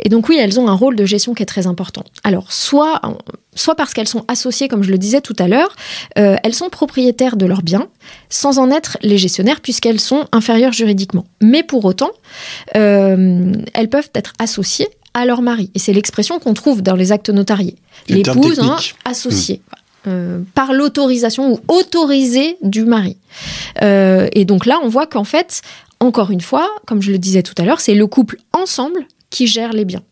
Speaker 1: Et donc oui, elles ont un rôle de gestion qui est très important. Alors soit soit parce qu'elles sont associées, comme je le disais tout à l'heure, euh, elles sont propriétaires de leurs biens sans en être les gestionnaires puisqu'elles sont inférieures juridiquement. Mais pour autant, elles peuvent être associées à leur mari. Et c'est l'expression qu'on trouve dans les actes notariés. L'épouse, hein, associée. Mmh. Euh, par l'autorisation ou autorisée du mari. Euh, et donc là, on voit qu'en fait, encore une fois, comme je le disais tout à l'heure, c'est le couple ensemble qui gère les biens.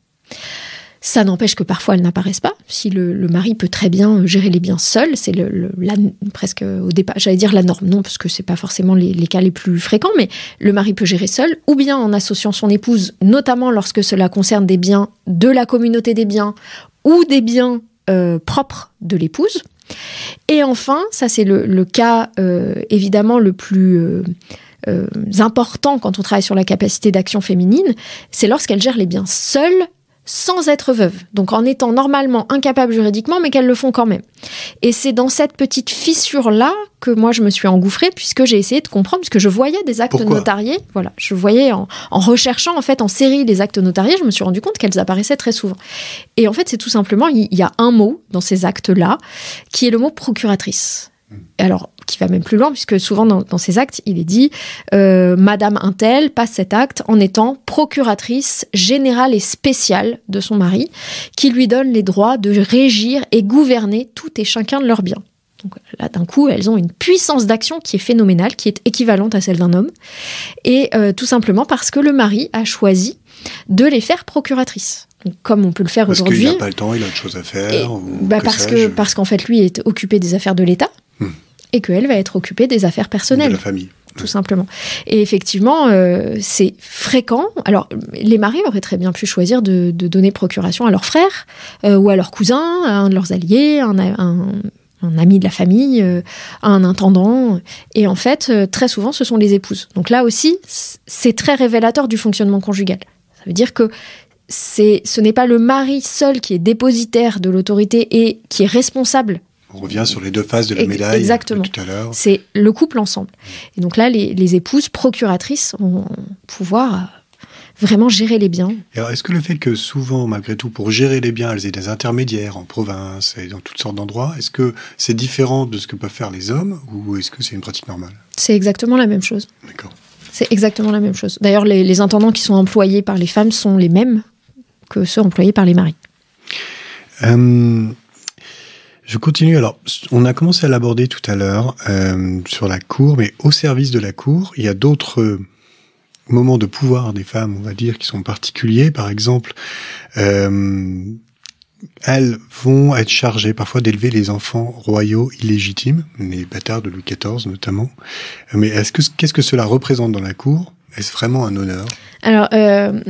Speaker 1: Ça n'empêche que parfois elles n'apparaissent pas. Si le, mari peut très bien gérer les biens seul, c'est presque au départ, j'allais dire la norme, non, parce que c'est pas forcément les, cas les plus fréquents, mais le mari peut gérer seul, ou bien en associant son épouse, notamment lorsque cela concerne des biens de la communauté des biens ou des biens euh, propres de l'épouse. Et enfin, ça c'est le, cas euh, évidemment le plus euh, euh, important quand on travaille sur la capacité d'action féminine, c'est lorsqu'elle gère les biens seule sans être veuve, donc en étant normalement incapable juridiquement, mais qu'elles le font quand même. Et c'est dans cette petite fissure-là que moi je me suis engouffrée, puisque j'ai essayé de comprendre, puisque je voyais des actes notariés, voilà, je voyais en, recherchant en fait en série les actes notariés, je me suis rendu compte qu'elles apparaissaient très souvent. Et en fait, c'est tout simplement, il y a un mot dans ces actes-là, qui est le mot procuratrice alors qui va même plus loin, puisque souvent dans, dans ces actes, il est dit euh, Madame Intel passe cet acte en étant procuratrice générale et spéciale de son mari, qui lui donne les droits de régir et gouverner tout et chacun de leurs biens. Donc là, d'un coup, elles ont une puissance d'action qui est phénoménale, qui est équivalente à celle d'un homme, et euh, tout simplement parce que le mari a choisi de les faire procuratrices comme on peut le faire aujourd'hui. Parce qu'il n'a
Speaker 2: pas le temps, il a autre chose à faire. bah parce que
Speaker 1: parce qu'en fait, lui est occupé des affaires de l'État et qu'elle va être occupée des affaires personnelles. De la famille tout simplement. Et effectivement, euh, c'est fréquent. Alors, les maris auraient très bien pu choisir de, donner procuration à leur frère euh, ou à leur cousin, à un de leurs alliés, un, un, ami de la famille, euh, à un intendant. Et en fait, très souvent, ce sont les épouses. Donc là aussi, c'est très révélateur du fonctionnement conjugal. Ça veut dire que ce n'est pas le mari seul qui est dépositaire de l'autorité et qui est responsable
Speaker 2: on revient sur les deux faces de la médaille
Speaker 1: tout à l'heure. C'est le couple ensemble. Et donc là, les, épouses procuratrices vont pouvoir euh, vraiment gérer les biens.
Speaker 2: est-ce que le fait que souvent, malgré tout, pour gérer les biens, elles aient des intermédiaires en province et dans toutes sortes d'endroits, est-ce que c'est différent de ce que peuvent faire les hommes ou est-ce que c'est une pratique normale
Speaker 1: C'est exactement la même chose. D'accord. C'est exactement la même chose. D'ailleurs, les, intendants qui sont employés par les femmes sont les mêmes que ceux employés par les maris.
Speaker 2: Euh, je continue. Alors, on a commencé à l'aborder tout à l'heure euh, sur la cour, mais au service de la cour, il y a d'autres moments de pouvoir des femmes, on va dire, qui sont particuliers. Par exemple, euh, elles vont être chargées parfois d'élever les enfants royaux illégitimes, les bâtards de Louis XIV notamment. Mais est-ce que qu'est-ce que cela représente dans la cour Est-ce vraiment un honneur
Speaker 1: Alors, euh,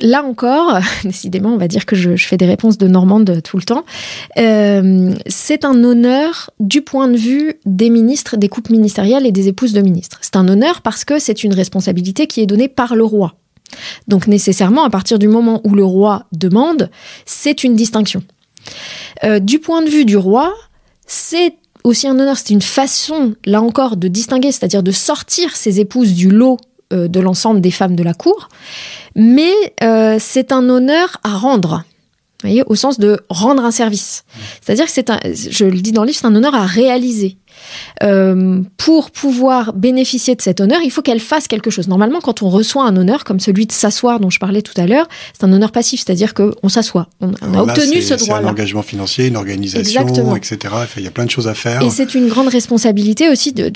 Speaker 1: là encore, <laughs> décidément, on va dire que je, fais des réponses de Normande tout le temps, euh, c'est un honneur du point de vue des ministres, des coupes ministérielles et des épouses de ministres. C'est un honneur parce que c'est une responsabilité qui est donnée par le roi. Donc nécessairement, à partir du moment où le roi demande, c'est une distinction. Euh, du point de vue du roi, c'est aussi un honneur, c'est une façon, là encore, de distinguer, c'est-à-dire de sortir ses épouses du lot euh, de l'ensemble des femmes de la cour, mais euh, c'est un honneur à rendre. au sens de rendre un service. Mmh. C'est-à-dire que c'est un, je le dis dans le livre, c'est un honneur à réaliser. Euh, pour pouvoir bénéficier de cet honneur, il faut qu'elle fasse quelque chose. Normalement, quand on reçoit un honneur comme celui de s'asseoir dont je parlais tout à l'heure, c'est un honneur passif, c'est-à-dire qu'on s'assoit, on, a obtenu ce droit C'est un
Speaker 2: engagement financier, une organisation, etc. il y a plein de choses à faire. Et
Speaker 1: c'est une grande responsabilité aussi. De,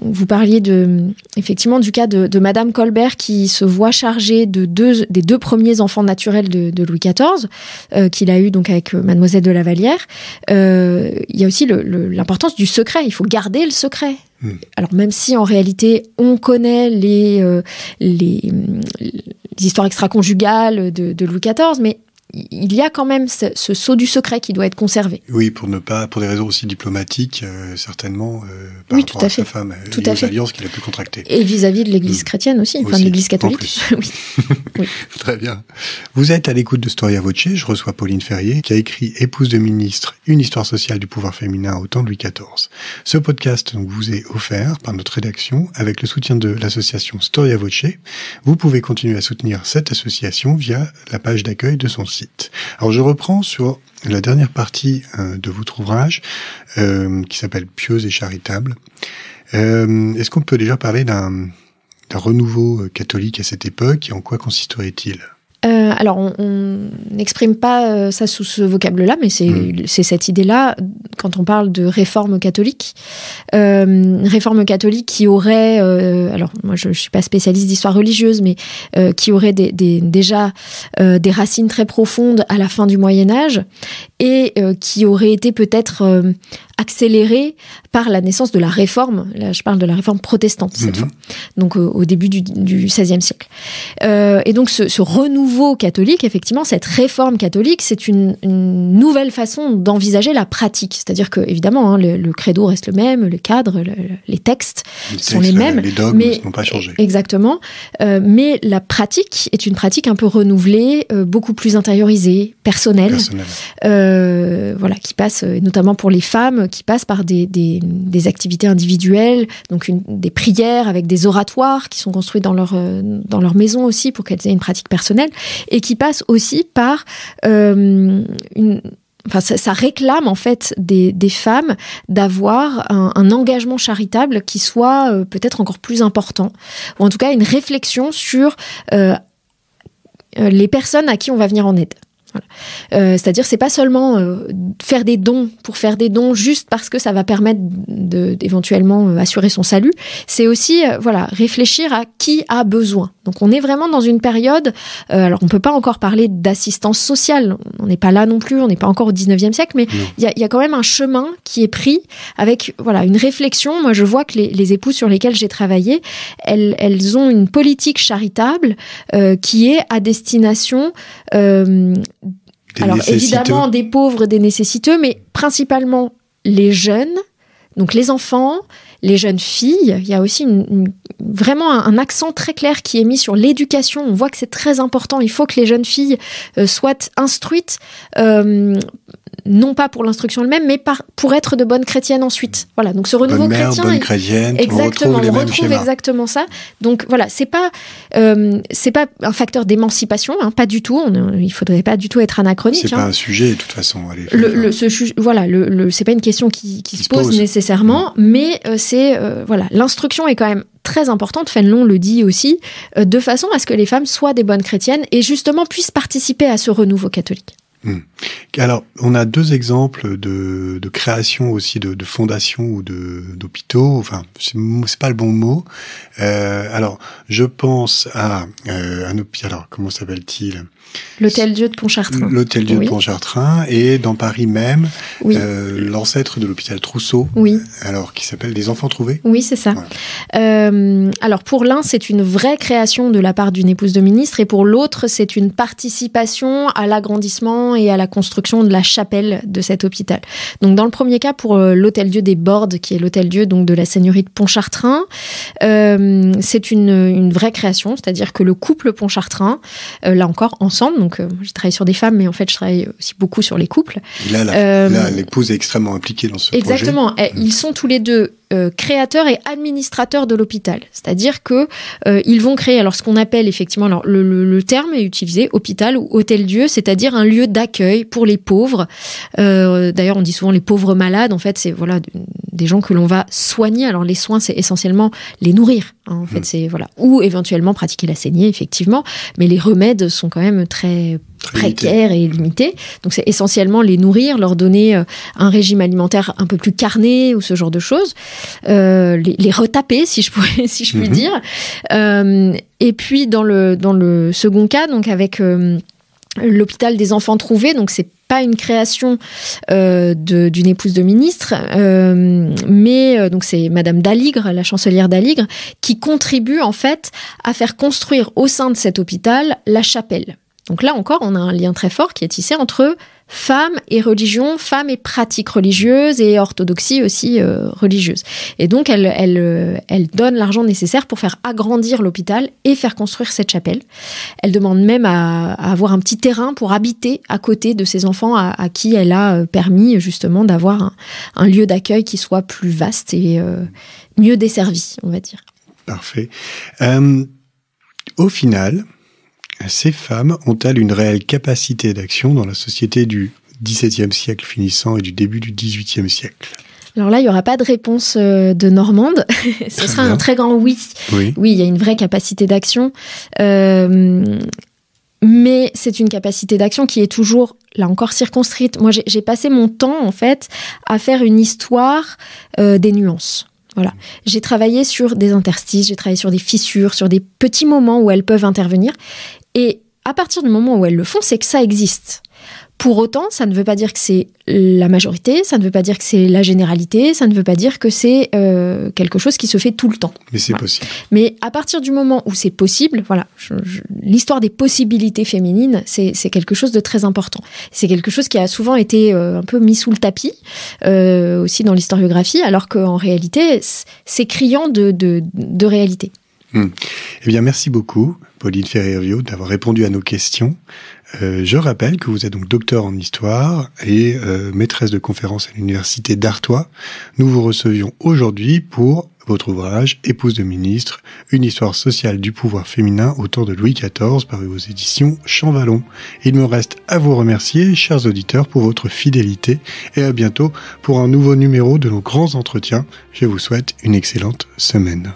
Speaker 1: vous parliez de, effectivement du cas de, Madame Colbert qui se voit chargée de deux, des deux premiers enfants naturels de, Louis XIV, euh, qu'il a eu donc avec euh, Mademoiselle de Lavalière. Euh, il y a aussi l'importance du secret il faut garder le secret. Hmm. Alors même si en réalité on connaît les, euh, les, histoires extra-conjugales de Louis XIV, mais il y a quand même ce, saut du secret qui doit être conservé.
Speaker 2: Oui, pour ne pas, pour des raisons aussi diplomatiques, euh, certainement, euh, par rapport à, sa femme et euh, aux alliances qu'il a pu contracter. Et
Speaker 1: vis-à-vis de l'Église mm. chrétienne aussi, enfin de l'Église
Speaker 2: catholique. <laughs> <laughs> Très bien. Vous êtes à l'écoute de Storia Voce. Je reçois Pauline Ferrier, qui a écrit Épouse de ministre, une histoire sociale du pouvoir féminin au temps de Louis XIV. Ce podcast donc, vous est offert par notre rédaction avec le soutien de l'association Storia Voce. Vous pouvez continuer à soutenir cette association via la page d'accueil de son site alors je reprends sur la dernière partie euh, de votre ouvrage euh, qui s'appelle Pieuse et charitable. Euh, est-ce qu'on peut déjà parler d'un renouveau catholique à cette époque et en quoi consisterait-il
Speaker 1: euh, alors, on n'exprime pas euh, ça sous ce vocable-là, mais mm. c'est cette idée-là quand on parle de réforme catholique. Euh, réforme catholique qui aurait, alors moi je ne suis pas spécialiste d'histoire religieuse, mais qui aurait des, déjà des racines très profondes à la fin du Moyen Âge et qui aurait été peut-être accélérée par la naissance de la réforme. Là, je parle de la réforme protestante cette mhm. fois, donc euh, au début du, XVIe siècle. Euh, et donc ce, renouveau catholique, effectivement, cette réforme catholique, c'est une, nouvelle façon d'envisager la pratique. C'est-à-dire que, évidemment, hein, le, credo reste le même, le cadre, les textes les sont les mêmes. Euh, les dogmes pas changé. Exactement. mais la pratique est une pratique un peu renouvelée, beaucoup plus intériorisée, personnelle. personnelle. voilà, qui passe, notamment pour les femmes, euh, qui passent par des, activités individuelles, donc des prières avec des oratoires qui sont construits euh, dans leur, maison aussi pour qu'elles aient une pratique personnelle, et qui passe aussi par euh, ça, réclame en fait des, femmes d'avoir un, engagement charitable qui soit peut-être encore plus important, ou en tout cas une réflexion sur les personnes à qui on va venir en aide. Euh, c'est-à-dire, c'est pas seulement euh, faire des dons pour faire des dons juste parce que ça va permettre d'éventuellement euh, assurer son salut. C'est aussi, voilà, réfléchir à qui a besoin. Donc, on est vraiment dans une période. alors, on peut pas encore parler d'assistance sociale. On n'est pas là non plus. On n'est pas encore au 19e siècle, mais il y, a, quand même un chemin qui est pris avec, voilà, une réflexion. Moi, je vois que les, les épouses sur lesquelles j'ai travaillé, elles, elles, ont une politique charitable qui est à destination alors évidemment des pauvres, des nécessiteux, mais principalement les jeunes, donc les enfants, les jeunes filles. Il y a aussi une, vraiment un, accent très clair qui est mis sur l'éducation. On voit que c'est très important. Il faut que les jeunes filles euh, soient instruites. Euh, non pas pour l'instruction elle-même, mais pour être de bonnes chrétiennes ensuite. Voilà, donc ce renouveau chrétien. exactement, on retrouve, exactement ça. Donc voilà, c'est pas euh, c'est pas un facteur d'émancipation, hein, pas du tout. On, il faudrait pas du tout être anachronique. C'est pas hein. un sujet de toute façon. le, ce, voilà, le, c'est pas une question qui, se, pose, nécessairement, mm. mais euh, c'est euh, voilà, l'instruction est quand même très importante, Fenlon le dit aussi, de façon à ce que les femmes soient des bonnes chrétiennes et justement puissent participer à ce renouveau catholique. Hmm.
Speaker 2: Alors, on a deux exemples de, de création aussi de, de fondations ou d'hôpitaux. Enfin, c'est pas le bon mot. Euh, alors, je pense à euh, un hôpital. Alors, comment s'appelle-t-il
Speaker 1: L'Hôtel Dieu de Pontchartrain. L'Hôtel Dieu de
Speaker 2: Pontchartrain et dans Paris même, euh, l'ancêtre de l'hôpital Trousseau, oui. alors qui s'appelle Des Enfants Trouvés.
Speaker 1: Oui, c'est ça. Euh, alors pour l'un, c'est une vraie création de la part d'une épouse de ministre et pour l'autre, c'est une participation à l'agrandissement et à la construction de la chapelle de cet hôpital. Donc dans le premier cas, pour euh, l'Hôtel Dieu des Bordes, qui est l'Hôtel Dieu donc de la Seigneurie de Pontchartrain, c'est une, une, vraie création, c'est-à-dire que le couple Pontchartrain, là encore, ensemble, donc, je euh, j'ai travaillé sur des femmes, mais en fait, je travaille aussi beaucoup
Speaker 2: sur les couples. Là, euh, l'épouse est extrêmement impliquée dans ce Exactement.
Speaker 1: projet. Exactement. Mm. Ils sont tous les deux euh, créateurs et administrateurs de l'hôpital. C'est-à-dire que euh, ils vont créer alors ce qu'on appelle effectivement alors le, terme est utilisé hôpital ou hôtel Dieu, c'est-à-dire un lieu d'accueil pour les pauvres. Euh, d'ailleurs, on dit souvent les pauvres malades. En fait, c'est voilà des gens que l'on va soigner. Alors les soins, c'est essentiellement les nourrir. Hein, en fait, hmm. c'est voilà ou éventuellement pratiquer la saignée effectivement, mais les remèdes sont quand même très précaires et limité Donc c'est essentiellement les nourrir, leur donner euh, un régime alimentaire un peu plus carné ou ce genre de choses, euh, les, retaper si je <laughs> si je puis mhm. dire. Euh, et puis dans le dans le second cas, donc avec l'hôpital des enfants trouvés, donc c'est pas une création d'une épouse de ministre, mais donc c'est Madame Daligre, la chancelière Daligre, qui contribue en fait à faire construire au sein de cet hôpital la chapelle. Donc là encore, on a un lien très fort qui est tissé entre femmes et religion, femmes et pratiques religieuses et orthodoxie aussi euh, religieuse. Et donc euh, elle, donne l'argent nécessaire pour faire agrandir l'hôpital et faire construire cette chapelle. Elle demande même à, avoir un petit terrain pour habiter à côté de ses enfants à, qui elle a euh, permis justement d'avoir un, lieu d'accueil qui soit plus vaste et mieux desservi, on va dire.
Speaker 2: Parfait. au final, ces femmes ont-elles une réelle capacité d'action dans la société du XVIIe siècle finissant et du début du XVIIIe siècle
Speaker 1: alors là, il n'y aura pas de réponse euh, de Normande. <laughs> Ce sera un très grand oui. Oui, il y a une vraie capacité d'action. Euh, mais c'est une capacité d'action qui est toujours, là encore, circonscrite. Moi, j'ai passé mon temps, en fait, à faire une histoire euh, des nuances. Voilà. J'ai travaillé sur des interstices, j'ai travaillé sur des fissures, sur des petits moments où elles peuvent intervenir. Et à partir du moment où elles le font, c'est que ça existe. Pour autant, ça ne veut pas dire que c'est la majorité, ça ne veut pas dire que c'est la généralité, ça ne veut pas dire que c'est euh, quelque chose qui se fait tout le temps. Mais c'est possible. Mais à partir du moment où c'est possible, voilà, l'histoire des possibilités féminines, c'est quelque chose de très important. C'est quelque chose qui a souvent été euh, un peu mis sous le tapis, euh, aussi dans l'historiographie, alors qu'en réalité, c'est criant de, de, de réalité.
Speaker 2: Hmm. Eh bien, merci beaucoup, Pauline Ferrerio, d'avoir répondu à nos questions. Euh, je rappelle que vous êtes donc docteur en histoire et euh, maîtresse de conférence à l'université d'Artois. Nous vous recevions aujourd'hui pour votre ouvrage Épouse de ministre, une histoire sociale du pouvoir féminin au temps de Louis XIV, paru aux éditions Champvallon. Il me reste à vous remercier, chers auditeurs, pour votre fidélité et à bientôt pour un nouveau numéro de nos grands entretiens. Je vous souhaite une excellente semaine.